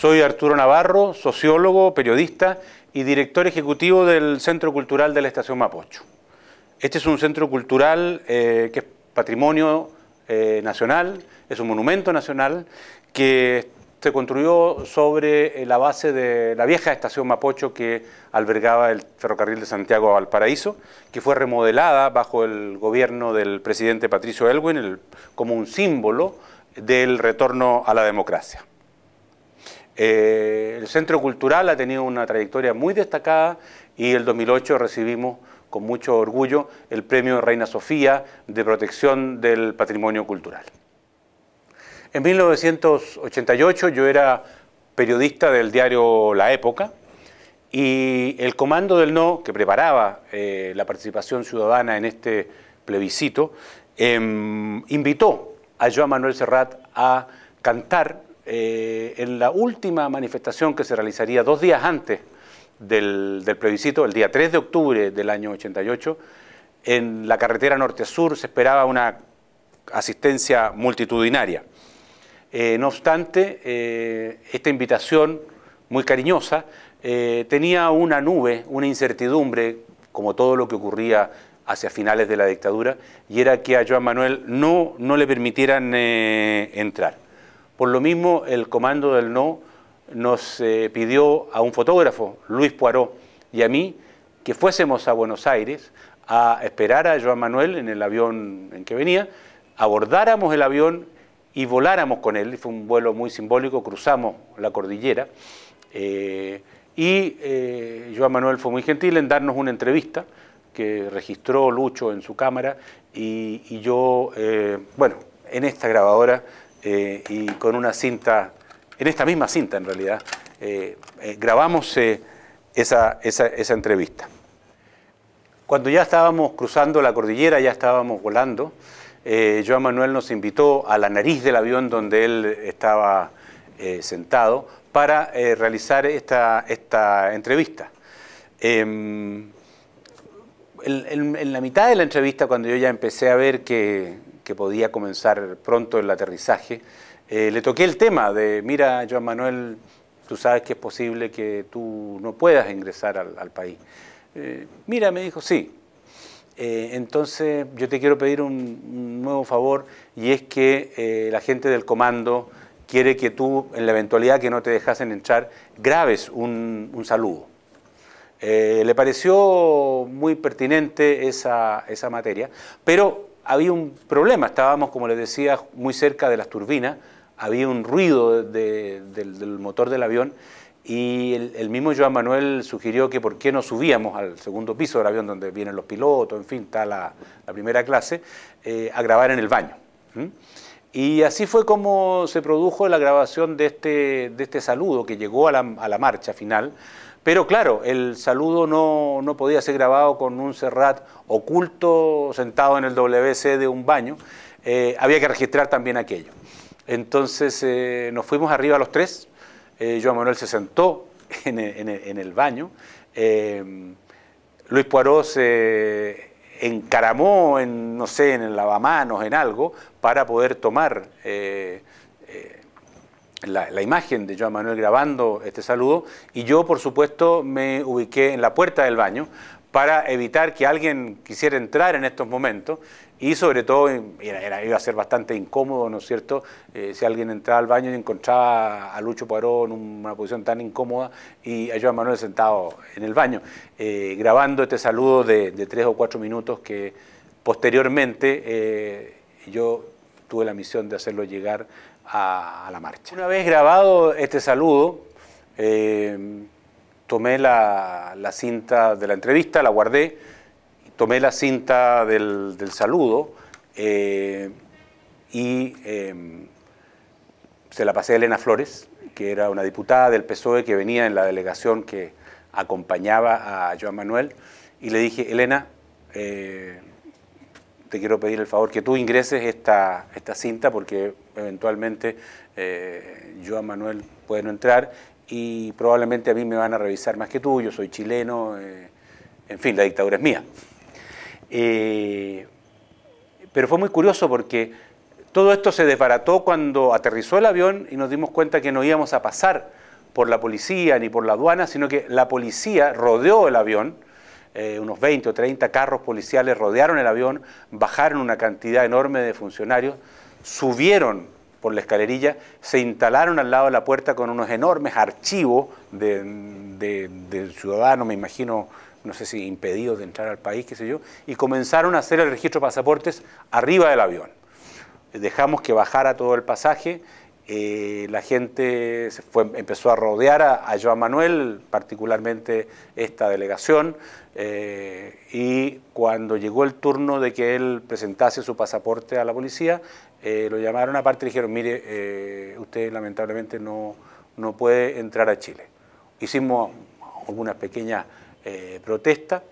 Soy Arturo Navarro, sociólogo, periodista y director ejecutivo del Centro Cultural de la Estación Mapocho. Este es un centro cultural eh, que es patrimonio eh, nacional, es un monumento nacional que se construyó sobre eh, la base de la vieja estación Mapocho que albergaba el ferrocarril de Santiago a Valparaíso, que fue remodelada bajo el gobierno del presidente Patricio Elwin como un símbolo del retorno a la democracia. Eh, el Centro Cultural ha tenido una trayectoria muy destacada y el 2008 recibimos con mucho orgullo el Premio Reina Sofía de Protección del Patrimonio Cultural. En 1988 yo era periodista del diario La Época y el comando del no, que preparaba eh, la participación ciudadana en este plebiscito, em, invitó a Joan Manuel Serrat a cantar eh, en la última manifestación que se realizaría dos días antes del, plebiscito, el día 3 de octubre del año 88, en la carretera norte sur se esperaba una asistencia multitudinaria. Eh, no obstante, eh, esta invitación muy cariñosa tenía una nube, una incertidumbre, como todo lo que ocurría hacia finales de la dictadura, y era que a Joan Manuel no, no le permitieran entrar. Por lo mismo, el comando del no nos eh, pidió a un fotógrafo, Luis Poirot, y a mí, que fuésemos a Buenos Aires a esperar a Joan Manuel en el avión en que venía, abordáramos el avión y voláramos con él. Fue un vuelo muy simbólico, cruzamos la cordillera. Eh, y eh, Joan Manuel fue muy gentil en darnos una entrevista que registró Lucho en su cámara y, yo, bueno, en esta grabadora eh, y con una cinta, en esta misma cinta en realidad, eh, eh, grabamos esa, entrevista. Cuando ya estábamos cruzando la cordillera, ya estábamos volando, Joan Manuel nos invitó a la nariz del avión donde él estaba sentado para realizar esta, esta entrevista. Em, en, la mitad de la entrevista, cuando yo ya empecé a ver que que podía comenzar pronto el aterrizaje, eh, le toqué el tema de, mira, Joan Manuel, tú sabes que es posible que tú no puedas ingresar al, país. Eh, mira, me dijo, sí. Eh, entonces yo te quiero pedir un, nuevo favor y es que la gente del comando quiere que tú, en la eventualidad que no te dejasen entrar, grabes un, un saludo. le pareció muy pertinente esa, esa, materia, pero había un problema, estábamos, como les decía, muy cerca de las turbinas, había un ruido del, motor del avión y el, mismo Joan Manuel sugirió que por qué no subíamos al segundo piso del avión donde vienen los pilotos, en fin, está la, primera clase, eh, a grabar en el baño. Y así fue como se produjo la grabación de este, de este saludo que llegó a la, marcha final. Pero claro, el saludo no, podía ser grabado con un Serrat oculto sentado en el WC de un baño. Eh, había que registrar también aquello. Entonces eh, nos fuimos arriba los tres. Eh, Joan Manuel se sentó en el, en el baño. Luis Poirot se encaramó en, no sé, en el lavamanos, en algo, para poder tomar eh, eh, la, la, imagen de Joan Manuel grabando este saludo. Y yo, por supuesto, me ubiqué en la puerta del baño para evitar que alguien quisiera entrar en estos momentos y sobre todo em, iba a ser bastante incómodo, ¿no es cierto?, eh, si alguien entraba al baño y encontraba a Lucho Poirot en una posición tan incómoda y a Joan Manuel sentado en el baño, eh, grabando este saludo de, tres o cuatro minutos que posteriormente eh, yo tuve la misión de hacerlo llegar a, la marcha. Una vez grabado este saludo, tomé la, la cinta de la entrevista, la guardé, tomé la cinta del, saludo eh, y em, se la pasé a Elena Flores, que era una diputada del PSOE que venía en la delegación que acompañaba a Joan Manuel, y le dije, Elena, eh, te quiero pedir el favor que tú ingreses esta, esta cinta porque eventualmente eh, Joan Manuel puede no entrar y probablemente a mí me van a revisar más que tú, yo soy chileno, en fin, la dictadura es mía. Eh, pero fue muy curioso porque todo esto se desbarató cuando aterrizó el avión y nos dimos cuenta que no íbamos a pasar por la policía ni por la aduana, sino que la policía rodeó el avión, eh, unos 20 o 30 carros policiales rodearon el avión, bajaron una cantidad enorme de funcionarios, subieron por la escalerilla, se instalaron al lado de la puerta con unos enormes archivos de ciudadanos, me imagino, no sé si impedidos de entrar al país, qué sé yo, y comenzaron a hacer el registro de pasaportes arriba del avión. Dejamos que bajara todo el pasaje, eh, la gente empezó a rodear a, a, Joan Manuel, particularmente esta delegación, eh, y cuando llegó el turno de que él presentase su pasaporte a la policía, eh, lo llamaron aparte y dijeron, mire, usted lamentablemente no, no puede entrar a Chile. Hicimos algunas pequeñas eh, protesta,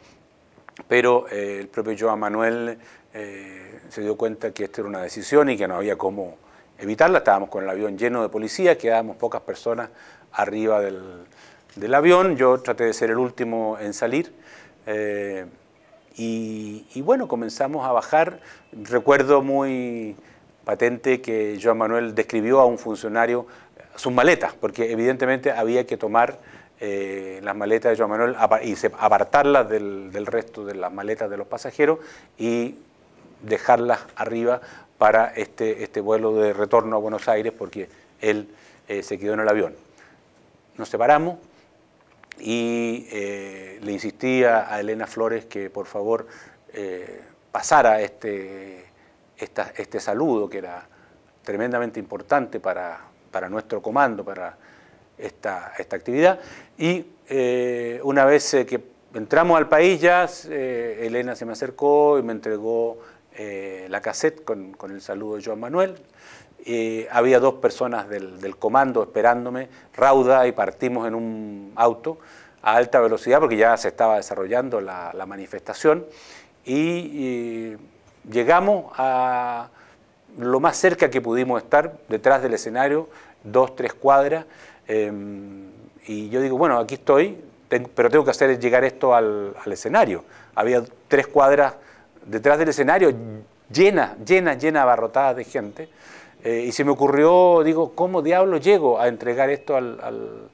pero eh, el propio Joan Manuel eh, se dio cuenta que esta era una decisión y que no había cómo evitarla. Estábamos con el avión lleno de policía, quedábamos pocas personas arriba del, avión. Yo traté de ser el último en salir. y, y, bueno, comenzamos a bajar. Recuerdo muy patente que Joan Manuel describió a un funcionario sus maletas, porque evidentemente había que tomar eh, las maletas de Joan Manuel y apartarlas del, resto de las maletas de los pasajeros y dejarlas arriba para este, este vuelo de retorno a Buenos Aires porque él eh, se quedó en el avión. Nos separamos y eh, le insistí a Elena Flores que por favor pasara este, este saludo que era tremendamente importante para, para nuestro comando, para esta, esta actividad. Y eh, una vez eh, que entramos al país ya, eh, Elena se me acercó y me entregó la cassette con, con, el saludo de Joan Manuel. había dos personas del, del comando esperándome, rauda, y partimos en un auto a alta velocidad porque ya se estaba desarrollando la, manifestación y, llegamos a lo más cerca que pudimos estar, detrás del escenario, dos, tres cuadras, Em, y yo digo, bueno, aquí estoy, pero tengo que hacer llegar esto al, escenario. Había tres cuadras detrás del escenario llenas, llenas, llenas, abarrotadas de gente. Eh, y se me ocurrió, digo, ¿cómo diablo llego a entregar esto al,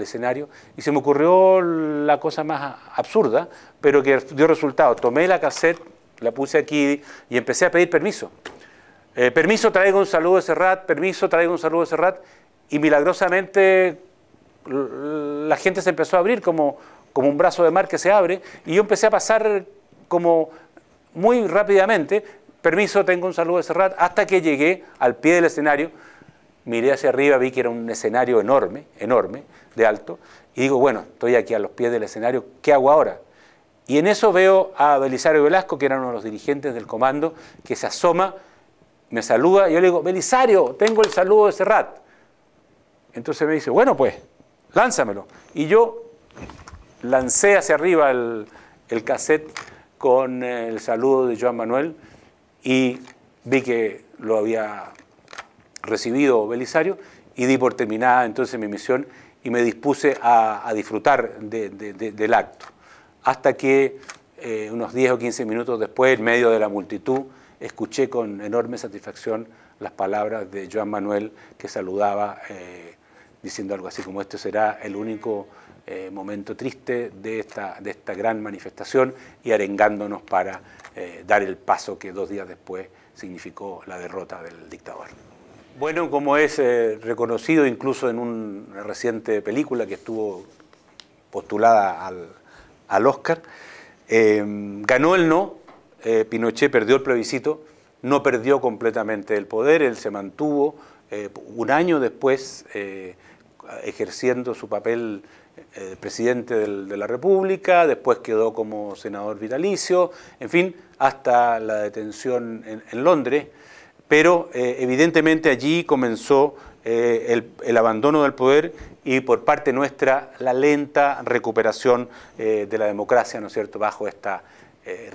escenario? Y se me ocurrió la cosa más absurda, pero que dio resultado. Tomé la cassette, la puse aquí y empecé a pedir permiso. Eh, permiso, traigo un saludo de Serrat, permiso, traigo un saludo de Serrat y milagrosamente la gente se empezó a abrir como, como un brazo de mar que se abre y yo empecé a pasar como muy rápidamente, permiso, tengo un saludo de Serrat, hasta que llegué al pie del escenario, miré hacia arriba, vi que era un escenario enorme, enorme, de alto, y digo, bueno, estoy aquí a los pies del escenario, ¿qué hago ahora? Y en eso veo a Belisario Velasco, que era uno de los dirigentes del comando, que se asoma, me saluda, y yo le digo, Belisario, tengo el saludo de Serrat. Entonces me dice, bueno pues, lánzamelo. Y yo lancé hacia arriba el, cassette con el saludo de Joan Manuel y vi que lo había recibido Belisario y di por terminada entonces mi misión y me dispuse a, disfrutar del acto. Hasta que eh, unos 10 o 15 minutos después, en medio de la multitud, escuché con enorme satisfacción las palabras de Joan Manuel que saludaba eh, diciendo algo así como este será el único eh, momento triste de esta, de esta gran manifestación y arengándonos para eh, dar el paso que dos días después significó la derrota del dictador. Bueno, como es eh, reconocido incluso en una reciente película que estuvo postulada al, al Oscar, ganó el no, Pinochet perdió el plebiscito, no perdió completamente el poder, él se mantuvo, un año después ejerciendo su papel eh, presidente de la República, después quedó como senador vitalicio, en fin, hasta la detención en, Londres, pero eh, evidentemente allí comenzó eh, el, abandono del poder y por parte nuestra la lenta recuperación de la democracia, ¿no es cierto?, bajo esta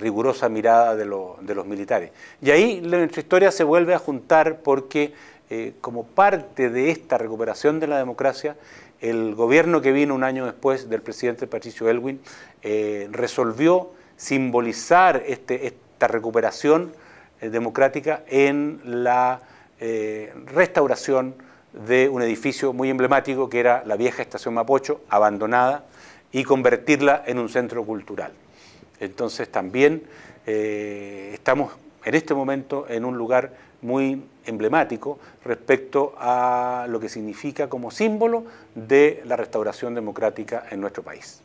rigurosa mirada de los militares. Y ahí nuestra historia se vuelve a juntar porque eh, como parte de esta recuperación de la democracia, el gobierno que vino un año después del presidente Patricio Elwin eh, resolvió simbolizar este, esta recuperación eh, democrática en la restauración de un edificio muy emblemático que era la vieja estación Mapocho, abandonada, y convertirla en un centro cultural. Entonces también estamos en este momento en un lugar muy emblemático respecto a lo que significa como símbolo de la restauración democrática en nuestro país.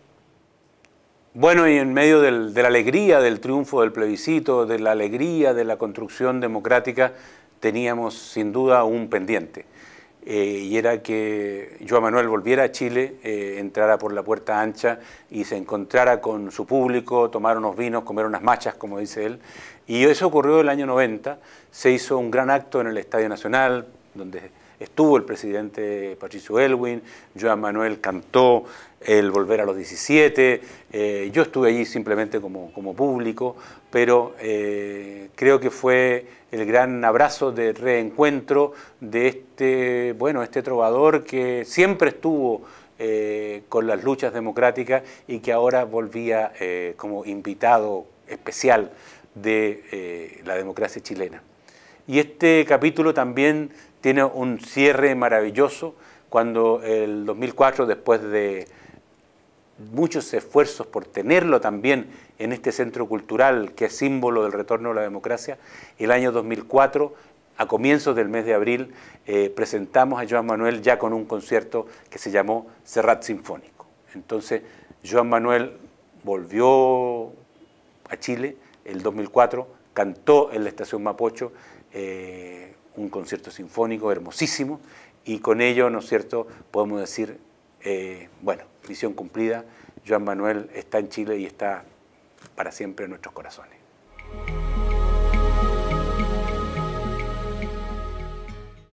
Bueno, y en medio de la alegría del triunfo del plebiscito, de la alegría de la construcción democrática, teníamos sin duda un pendiente. Eh, y era que Joan Manuel volviera a Chile, eh, entrara por la puerta ancha y se encontrara con su público, tomaron unos vinos, comer unas machas, como dice él. Y eso ocurrió el año 90, se hizo un gran acto en el Estadio Nacional, donde Estuvo el presidente Patricio Elwin, Joan Manuel cantó el Volver a los 17, eh, yo estuve allí simplemente como, público, pero eh, creo que fue el gran abrazo de reencuentro de este, bueno, este trovador que siempre estuvo eh, con las luchas democráticas y que ahora volvía como invitado especial de la democracia chilena. Y este capítulo también tiene un cierre maravilloso cuando el 2004, después de muchos esfuerzos por tenerlo también en este centro cultural que es símbolo del retorno a la democracia, el año 2004, a comienzos del mes de abril, eh, presentamos a Joan Manuel ya con un concierto que se llamó Serrat Sinfónico. Entonces, Joan Manuel volvió a Chile el 2004, cantó en la Estación Mapocho, eh, un concierto sinfónico hermosísimo y con ello, ¿no es cierto?, podemos decir, eh, bueno, misión cumplida, Joan Manuel está en Chile y está para siempre en nuestros corazones.